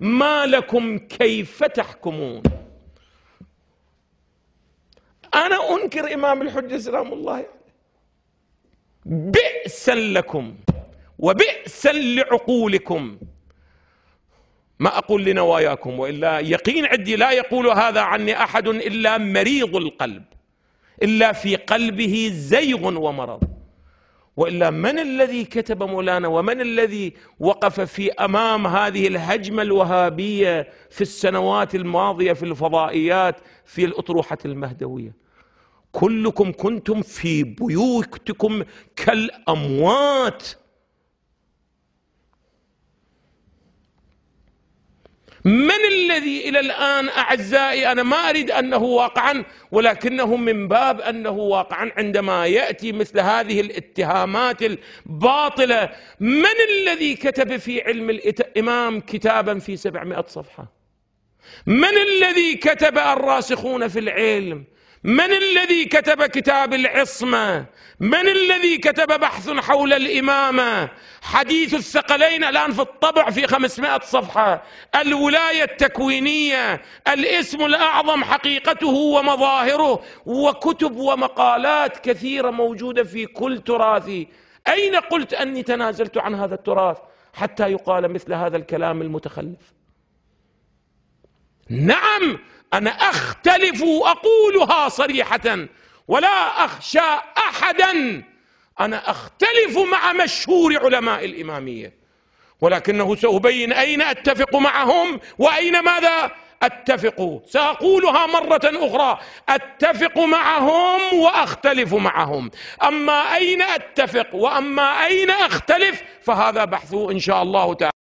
ما لكم كيف تحكمون أنا أنكر إمام الحجة سلام الله بئسا لكم وبئسا لعقولكم ما أقول لنواياكم وإلا يقين عدي لا يقول هذا عني أحد إلا مريض القلب إلا في قلبه زيغ ومرض وإلا من الذي كتب مولانا ومن الذي وقف في أمام هذه الهجمة الوهابية في السنوات الماضية في الفضائيات في الأطروحة المهدوية كلكم كنتم في بيوتكم كالأموات من الذي إلى الآن أعزائي أنا ما أريد أنه واقعا ولكنه من باب أنه واقعا عندما يأتي مثل هذه الاتهامات الباطلة من الذي كتب في علم الإمام كتابا في سبعمائة صفحة من الذي كتب الراسخون في العلم من الذي كتب كتاب العصمة من الذي كتب بحث حول الإمامة حديث الثقلين الآن في الطبع في 500 صفحة الولاية التكوينية الاسم الأعظم حقيقته ومظاهره وكتب ومقالات كثيرة موجودة في كل تراثي أين قلت أني تنازلت عن هذا التراث حتى يقال مثل هذا الكلام المتخلف نعم أنا أختلف واقولها صريحة ولا أخشى أحدا أنا أختلف مع مشهور علماء الإمامية ولكنه سأبين أين أتفق معهم وأين ماذا أتفق سأقولها مرة أخرى أتفق معهم وأختلف معهم أما أين أتفق وأما أين أختلف فهذا بحث إن شاء الله تعالى